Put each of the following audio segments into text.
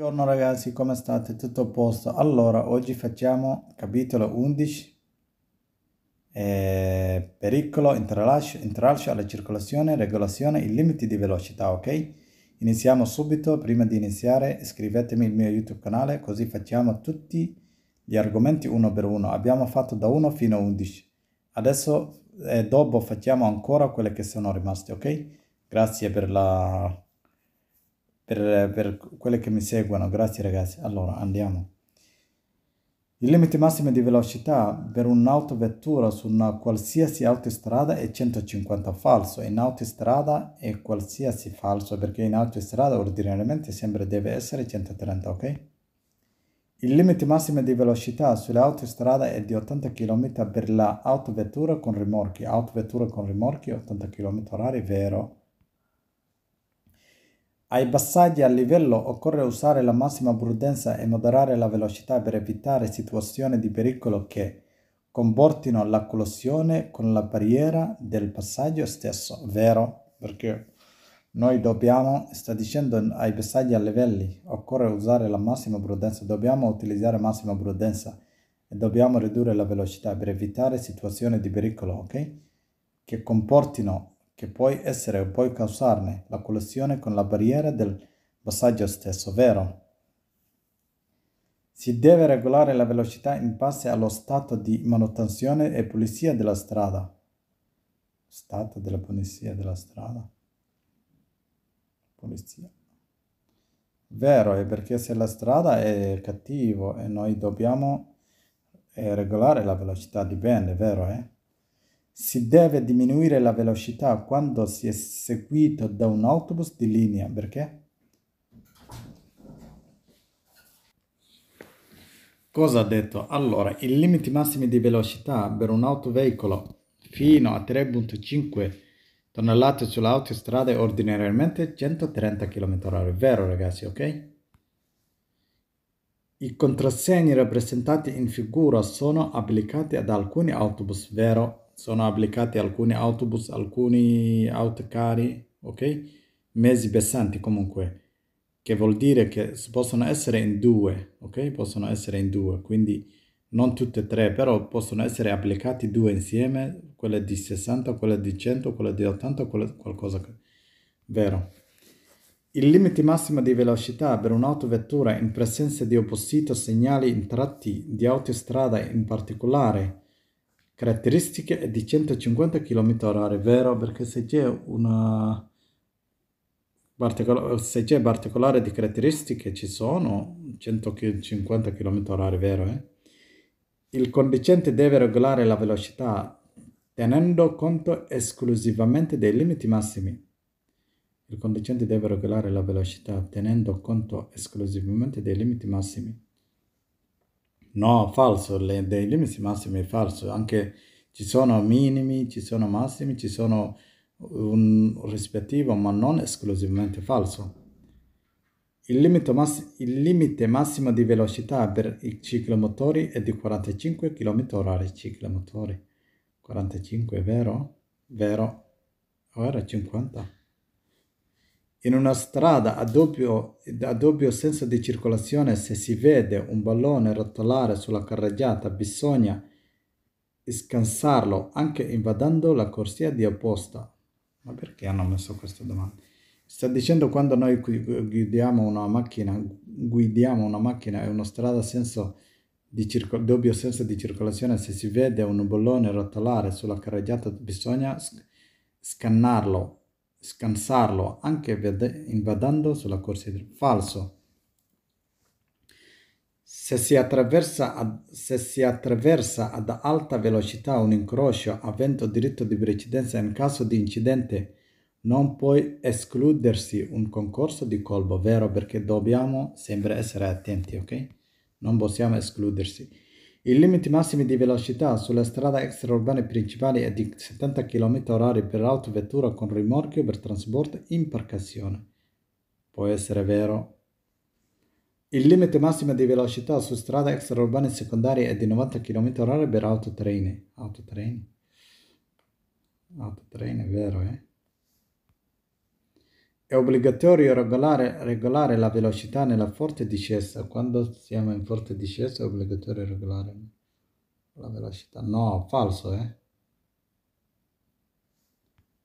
Buongiorno ragazzi, come state? Tutto a posto? Allora, oggi facciamo capitolo 11 eh, Pericolo, intralcio, intralcio alla circolazione, regolazione i limiti di velocità, ok? Iniziamo subito, prima di iniziare iscrivetemi al mio YouTube canale così facciamo tutti gli argomenti uno per uno. Abbiamo fatto da 1 fino a 11. Adesso e eh, dopo facciamo ancora quelle che sono rimaste, ok? Grazie per la per, per quelle che mi seguono. Grazie ragazzi. Allora, andiamo. Il limite massimo di velocità per un'autovettura su una qualsiasi autostrada è 150 falso. In autostrada è qualsiasi falso perché in autostrada ordinariamente sempre deve essere 130, ok? Il limite massimo di velocità sulle autostrade è di 80 km per la autovettura con rimorchi. Autovettura con rimorchi 80 km h vero. Ai passaggi a livello occorre usare la massima prudenza e moderare la velocità per evitare situazioni di pericolo che comportino la collisione con la barriera del passaggio stesso, vero? Perché noi dobbiamo, sta dicendo ai passaggi a livelli, occorre usare la massima prudenza, dobbiamo utilizzare massima prudenza e dobbiamo ridurre la velocità per evitare situazioni di pericolo, ok? Che comportino che può essere o può causarne la collisione con la barriera del passaggio stesso, vero? Si deve regolare la velocità in base allo stato di manutenzione e pulizia della strada. Stato della pulizia della strada. Polizia. Vero, è perché se la strada è cattiva e noi dobbiamo eh, regolare la velocità, di bene, vero, eh? Si deve diminuire la velocità quando si è seguito da un autobus di linea perché? Cosa ha detto? Allora, i limiti massimi di velocità per un autoveicolo fino a 3.5 tonnellate sull'autostrada è ordinariamente 130 km/h, vero ragazzi, ok? I contrassegni rappresentati in figura sono applicati ad alcuni autobus, vero? sono applicati alcuni autobus, alcuni autocari, ok? Mezzi pesanti comunque, che vuol dire che possono essere in due, ok? Possono essere in due, quindi non tutte e tre, però possono essere applicati due insieme, quella di 60, quella di 100, quella di 80, quella qualcosa vero. Il limite massimo di velocità per un'autovettura in presenza di opposito segnali in tratti di autostrada in particolare caratteristiche è di 150 km/h, vero? Perché se c'è una particolare, se c'è particolare di caratteristiche ci sono 150 km/h, vero? Eh? Il conducente deve regolare la velocità tenendo conto esclusivamente dei limiti massimi. Il conducente deve regolare la velocità tenendo conto esclusivamente dei limiti massimi. No, falso, le, dei limiti massimi è falso, anche ci sono minimi, ci sono massimi, ci sono un rispettivo, ma non esclusivamente falso. Il limite, mass- il limite massimo di velocità per i ciclomotori è di 45 km/h ciclomotori. 45 è vero? Vero. Ora 50. In una strada a doppio, a doppio, senso di circolazione, se si vede un pallone rotolare sulla carreggiata, bisogna scansarlo anche invadendo la corsia di opposta. Ma perché hanno messo questa domanda? Sta dicendo quando noi guidiamo una macchina, guidiamo una macchina e una strada a senso di circo, doppio senso di circolazione, se si vede un pallone rotolare sulla carreggiata, bisogna sc- scannarlo scansarlo anche invadendo sulla corsa del falso. Se si, ad, se si, attraversa ad alta velocità un incrocio avendo diritto di precedenza in caso di incidente, non puoi escludersi un concorso di colpo, vero? Perché dobbiamo sempre essere attenti, ok? Non possiamo escludersi. I limiti massimi di velocità sulle strade extraurbane principali è di 70 km/h per autovettura con rimorchio per trasporto in imbarcazione. Può essere vero. Il limite massimo di velocità su strade extraurbane secondarie è di 90 km/h per autotreni. Autotreni? Autotreni, è vero, eh? È obbligatorio regolare, regolare, la velocità nella forte discesa. Quando siamo in forte discesa è obbligatorio regolare la velocità. No, falso, eh?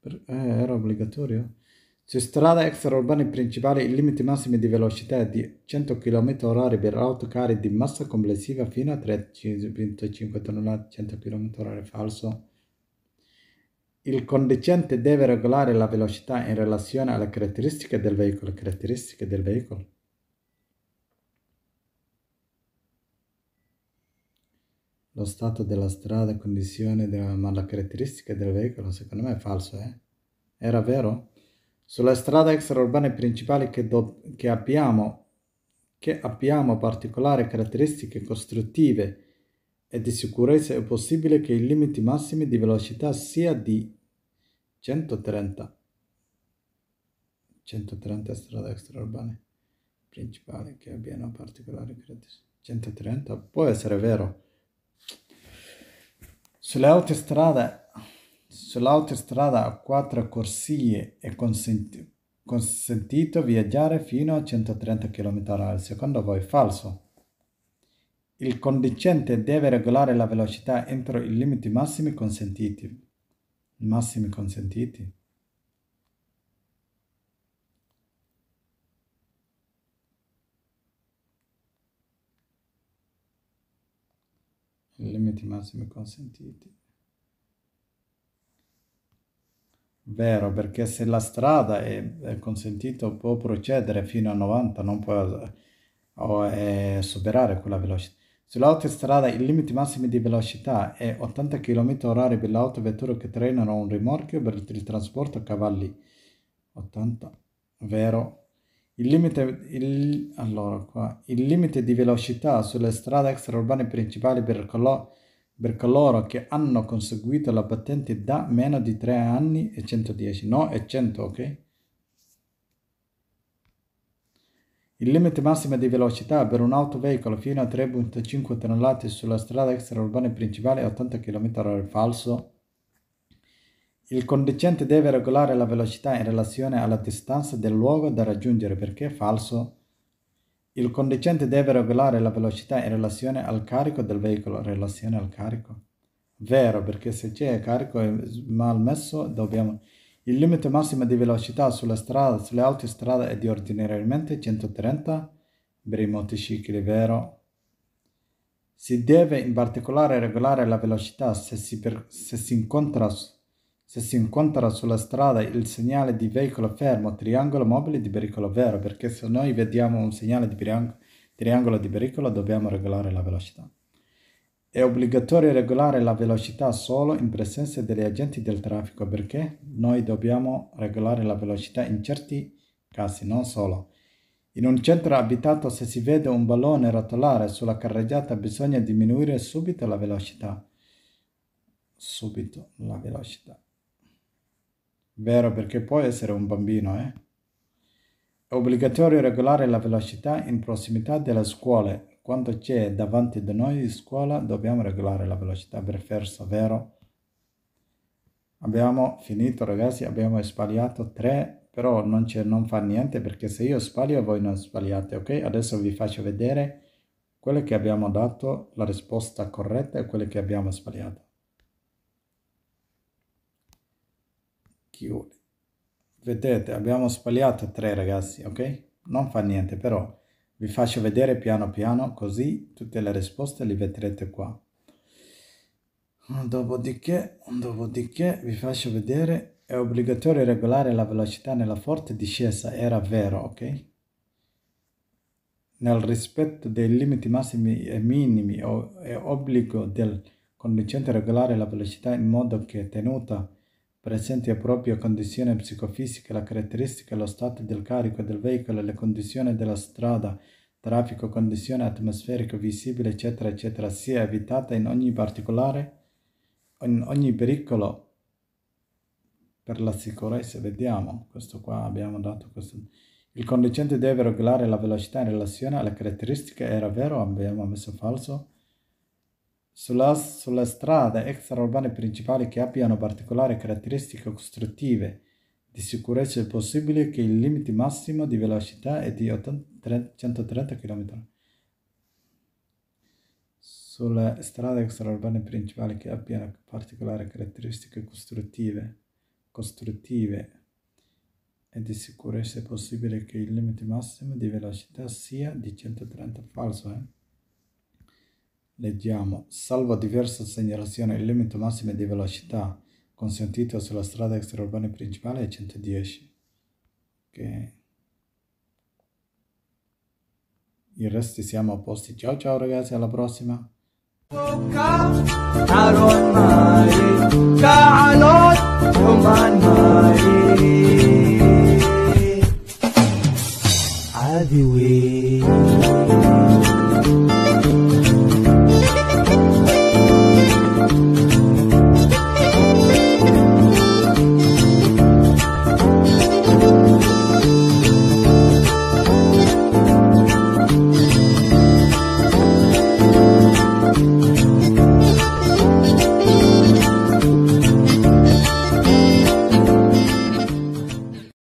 Per, eh era obbligatorio? Su strada extraurbane principali il limite massimo di velocità è di 100 km/h per autocarri di massa complessiva fino a 3,5 tonnellate 100 km/h falso il conducente deve regolare la velocità in relazione alle caratteristiche del veicolo. Caratteristiche del veicolo. Lo stato della strada, condizione, della, ma la caratteristica del veicolo secondo me è falso, eh? Era vero? Sulle strade extraurbane principali che, do, che abbiamo, che abbiamo particolari caratteristiche costruttive, e di sicurezza è possibile che i limiti massimi di velocità sia di 130 130 strade extraurbane principali che abbiano particolari critici 130 può essere vero sulle autostrade sull'autostrada a quattro corsie è consenti- consentito viaggiare fino a 130 km/h secondo voi falso il conducente deve regolare la velocità entro i limiti massimi consentiti. Massimi consentiti. limiti massimi consentiti. Vero, perché se la strada è, consentita può procedere fino a 90, non può superare quella velocità. Sull'autostrada il limite massimo di velocità è 80 km/h per le autovetture che trainano un rimorchio per il trasporto a cavalli. 80, vero? Il limite, il, allora qua, il limite di velocità sulle strade extraurbane principali per, colo, per coloro che hanno conseguito la patente da meno di 3 anni è 110, no? È 100, ok? Il limite massimo di velocità per un autoveicolo fino a 3.5 tonnellate sulla strada extraurbana principale è 80 km/h falso. Il conducente deve regolare la velocità in relazione alla distanza del luogo da raggiungere perché è falso. Il conducente deve regolare la velocità in relazione al carico del veicolo, relazione al carico. Vero, perché se c'è carico malmesso dobbiamo il limite massimo di velocità sulla strada, sulle autostrade è di ordinariamente 130 per i motocicli, vero? Si deve in particolare regolare la velocità se si, per, se si, incontra, se si incontra sulla strada il segnale di veicolo fermo, triangolo mobile di pericolo vero, perché se noi vediamo un segnale di triangolo di pericolo dobbiamo regolare la velocità. È obbligatorio regolare la velocità solo in presenza degli agenti del traffico perché noi dobbiamo regolare la velocità in certi casi, non solo. In un centro abitato se si vede un ballone rotolare sulla carreggiata bisogna diminuire subito la velocità. Subito la velocità. Vero perché può essere un bambino, eh? È obbligatorio regolare la velocità in prossimità delle scuole quando c'è davanti a noi in scuola dobbiamo regolare la velocità per verso vero. Abbiamo finito ragazzi, abbiamo sbagliato 3, però non, non fa niente perché se io sbaglio voi non sbagliate, ok? Adesso vi faccio vedere quello che abbiamo dato, la risposta corretta e quello che abbiamo sbagliato. Chiudi. Vedete, abbiamo sbagliato 3 ragazzi, ok? Non fa niente però vi faccio vedere piano piano, così tutte le risposte le vedrete qua. Dopodiché, dopodiché vi faccio vedere, è obbligatorio regolare la velocità nella forte discesa, era vero, ok? Nel rispetto dei limiti massimi e minimi è obbligo del conducente regolare la velocità in modo che tenuta presenti a propria condizione psicofisica, la caratteristica, lo stato del carico del veicolo, le condizioni della strada, traffico, condizione atmosferica visibile, eccetera, eccetera, sia evitata in ogni particolare, in ogni pericolo per la sicurezza. Vediamo, questo qua abbiamo dato questo. Il conducente deve regolare la velocità in relazione alle caratteristiche, era vero, abbiamo messo falso sulla, sulle strade extraurbane principali che abbiano particolari caratteristiche costruttive di sicurezza è possibile che il limite massimo di velocità è di 130 km. Sulle strade extraurbane principali che abbiano particolari caratteristiche costruttive, costruttive e di sicurezza è possibile che il limite massimo di velocità sia di 130. Falso, eh? leggiamo salvo diverse segnalazioni il limite massimo di velocità consentito sulla strada extraurbana principale è 110 ok i resti siamo a posti ciao ciao ragazzi alla prossima عادي